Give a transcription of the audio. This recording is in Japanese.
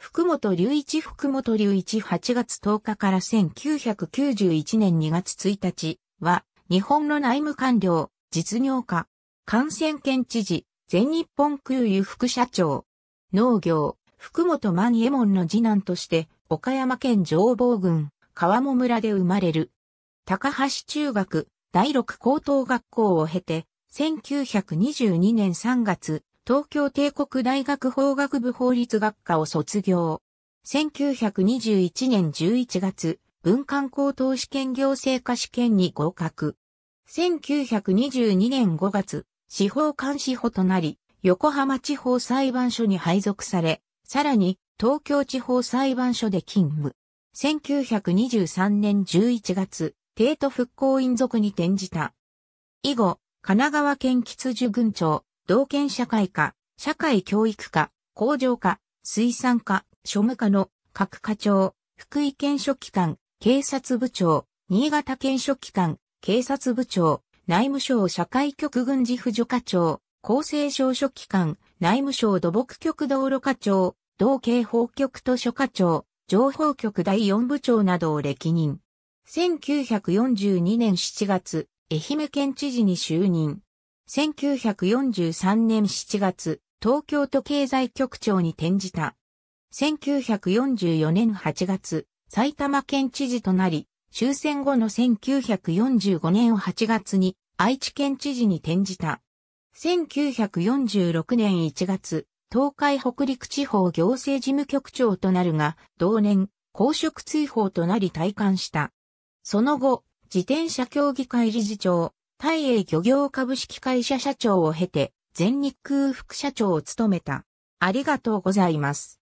福本隆一福本隆一8月10日から1991年2月1日は、日本の内務官僚、実業家、感染県知事、全日本空輸副社長、農業、福本万右衛門の次男として、岡山県上房郡、川も村で生まれる。高橋中学、第六高等学校を経て、1922年3月、東京帝国大学法学部法律学科を卒業。1921年11月、文官高等試験行政科試験に合格。1922年5月、司法監視法となり、横浜地方裁判所に配属され、さらに東京地方裁判所で勤務。1923年11月、帝都復興院属に転じた。以後、神奈川県吉寿郡長、同県社会科、社会教育科、工場科、水産科、庶務課の各課長、福井県書記官、警察部長、新潟県書記官、警察部長、内務省社会局軍事扶助課長、厚生省書記官、内務省土木局道路課長、道警法局図書課長、情報局第4部長などを歴任。1942年7月、愛媛県知事に就任。1943年7月、東京都経済局長に転じた。1944年8月、埼玉県知事となり、終戦後の1945年8月に愛知県知事に転じた。1946年1月、東海北陸地方行政事務局長となるが、同年、公職追放となり退官した。その後、自転車協議会理事長、大英漁業株式会社社長を経て、全日空副社長を務めた。ありがとうございます。